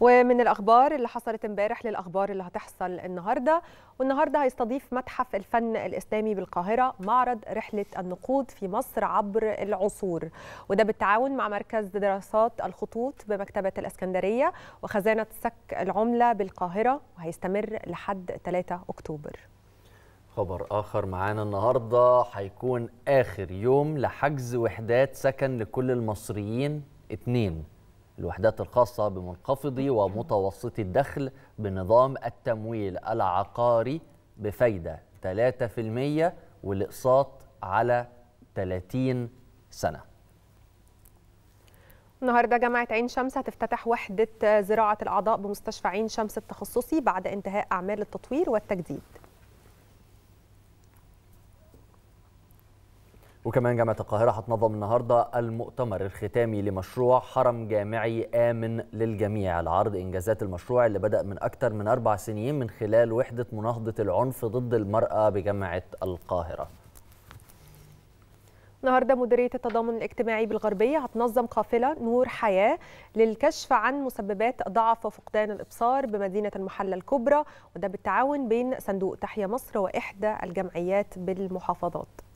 ومن الاخبار اللي حصلت امبارح للاخبار اللي هتحصل النهارده والنهارده هيستضيف متحف الفن الاسلامي بالقاهره معرض رحله النقود في مصر عبر العصور وده بالتعاون مع مركز دراسات الخطوط بمكتبه الاسكندريه وخزانه سك العمله بالقاهره وهيستمر لحد 3 اكتوبر خبر آخر معانا النهاردة هيكون آخر يوم لحجز وحدات سكن لكل المصريين اتنين الوحدات الخاصة بمنخفضي ومتوسط الدخل بنظام التمويل العقاري بفايدة 3% والإقساط على 30 سنة النهارده جامعه عين شمس هتفتتح وحده زراعه الاعضاء بمستشفى عين شمس التخصصي بعد انتهاء اعمال التطوير والتجديد وكمان جامعة القاهرة هتنظم النهاردة المؤتمر الختامي لمشروع حرم جامعي آمن للجميع لعرض إنجازات المشروع اللي بدأ من أكثر من أربع سنين من خلال وحدة مناهضة العنف ضد المرأة بجامعة القاهرة النهارده مديريه التضامن الاجتماعي بالغربيه هتنظم قافله نور حياه للكشف عن مسببات ضعف وفقدان الابصار بمدينه المحله الكبرى وده بالتعاون بين صندوق تحيا مصر واحدى الجمعيات بالمحافظات